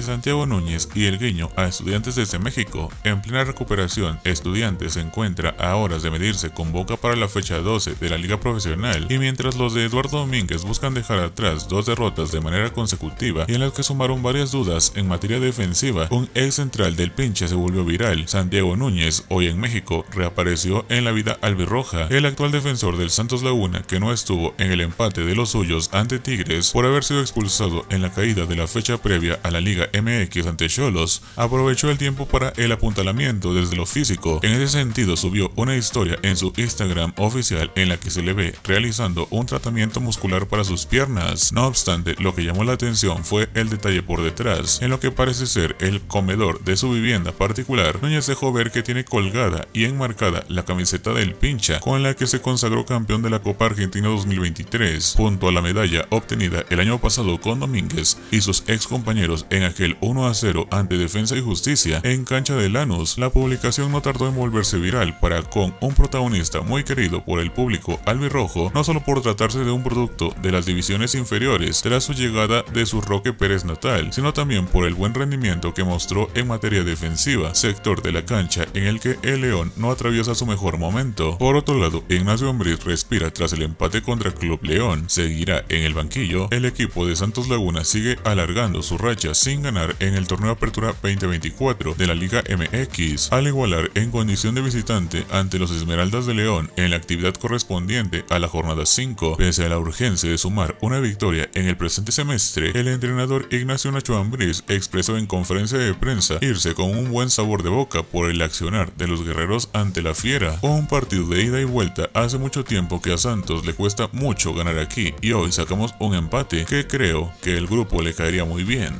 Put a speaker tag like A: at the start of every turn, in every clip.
A: Santiago Núñez y El Guiño a estudiantes desde México. En plena recuperación, estudiantes se encuentra a horas de medirse con Boca para la fecha 12 de la Liga Profesional y mientras los de Eduardo Domínguez buscan dejar atrás dos derrotas de manera consecutiva y en las que sumaron varias dudas en materia defensiva, un ex central del pinche se volvió viral. Santiago Núñez, hoy en México, reapareció en la vida albirroja. El actual defensor del Santos Laguna, que no estuvo en el empate de los suyos ante Tigres por haber sido expulsado en la caída de la fecha previa a la Liga MX ante Cholos, aprovechó el tiempo para el apuntalamiento desde lo físico. En ese sentido, subió una historia en su Instagram oficial en la que se le ve realizando un tratamiento muscular para sus piernas. No obstante, lo que llamó la atención fue el detalle por detrás. En lo que parece ser el comedor de su vivienda particular, Núñez dejó ver que tiene colgada y enmarcada la camiseta del pincha con la que se consagró campeón de la Copa Argentina 2023, junto a la medalla obtenida el año pasado con Domínguez y sus ex compañeros en aquel 1 a 0 ante Defensa y Justicia en cancha de Lanús, la publicación no tardó en volverse viral para con un protagonista muy querido por el público albirrojo, no solo por tratarse de un producto de las divisiones inferiores tras su llegada de su Roque Pérez natal, sino también por el buen rendimiento que mostró en materia defensiva, sector de la cancha en el que el León no atraviesa su mejor momento. Por otro lado, Ignacio Ambriz respira tras el empate contra Club León, seguirá en el banquillo, el equipo de Santos Laguna sigue alargando su racha sin ganar en el torneo Apertura 2024 de la Liga MX, al igualar en condición de visitante ante los Esmeraldas de León en la actividad correspondiente a la jornada 5. Pese a la urgencia de sumar una victoria en el presente semestre, el entrenador Ignacio Nacho Ambriz expresó en conferencia de prensa irse con un buen sabor de boca por el accionar de los guerreros ante la fiera. Un partido de ida y vuelta hace mucho tiempo que a Santos le cuesta mucho ganar aquí y hoy sacamos un empate que creo que el grupo le caería muy bien.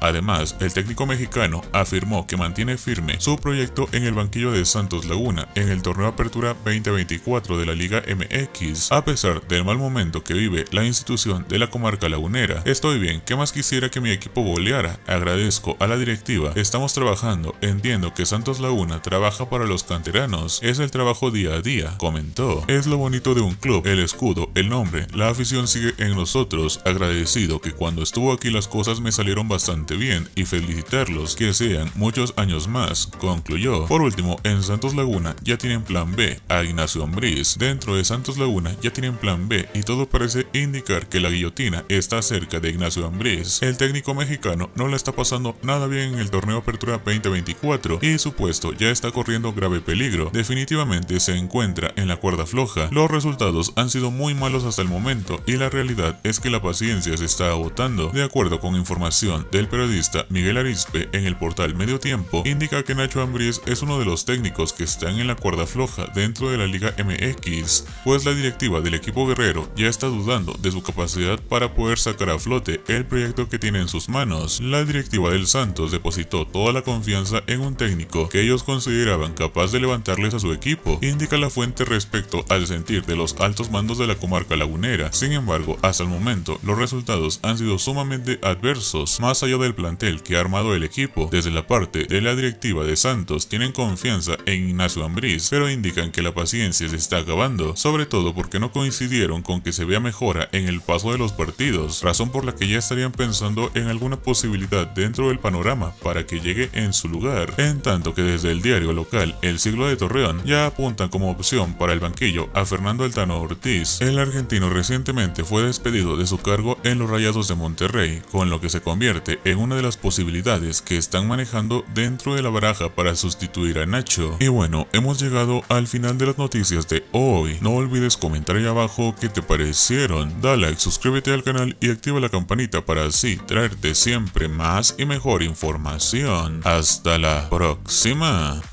A: Además, el técnico mexicano afirmó que mantiene firme su proyecto en el banquillo de Santos Laguna en el torneo Apertura 2024 de la Liga MX. A pesar del mal momento que vive la institución de la comarca lagunera, estoy bien, ¿qué más quisiera que mi equipo goleara? Agradezco a la directiva, estamos trabajando, entiendo que Santos Laguna trabaja para los canteranos, es el trabajo día a día, comentó. Es lo bonito de un club, el escudo, el nombre, la afición sigue en nosotros, agradecido que cuando estuvo aquí las cosas me salieron bastante bien y felicitarlos que sean muchos años más, concluyó. Por último, en Santos Laguna ya tienen plan B a Ignacio Ambriz. Dentro de Santos Laguna ya tienen plan B y todo parece indicar que la guillotina está cerca de Ignacio Ambriz. El técnico mexicano no le está pasando nada bien en el torneo Apertura 2024 y su puesto ya está corriendo grave peligro. Definitivamente se encuentra en la cuerda floja. Los resultados han sido muy malos hasta el momento y la realidad es que la paciencia se está agotando, de acuerdo con información del periodista Miguel Arispe en el portal Medio Tiempo indica que Nacho Ambriz es uno de los técnicos que están en la cuerda floja dentro de la Liga MX, pues la directiva del equipo guerrero ya está dudando de su capacidad para poder sacar a flote el proyecto que tiene en sus manos. La directiva del Santos depositó toda la confianza en un técnico que ellos consideraban capaz de levantarles a su equipo, indica la fuente respecto al sentir de los altos mandos de la comarca lagunera. Sin embargo, hasta el momento los resultados han sido sumamente adversos más allá del plantel que ha armado el equipo, desde la parte de la directiva de Santos tienen confianza en Ignacio Ambriz, pero indican que la paciencia se está acabando, sobre todo porque no coincidieron con que se vea mejora en el paso de los partidos, razón por la que ya estarían pensando en alguna posibilidad dentro del panorama para que llegue en su lugar, en tanto que desde el diario local El Siglo de Torreón ya apuntan como opción para el banquillo a Fernando Altano Ortiz. El argentino recientemente fue despedido de su cargo en los Rayados de Monterrey, con lo que se convierte en una de las posibilidades que están manejando dentro de la baraja para sustituir a Nacho. Y bueno, hemos llegado al final de las noticias de hoy. No olvides comentar ahí abajo qué te parecieron. Da like, suscríbete al canal y activa la campanita para así traerte siempre más y mejor información. Hasta la próxima.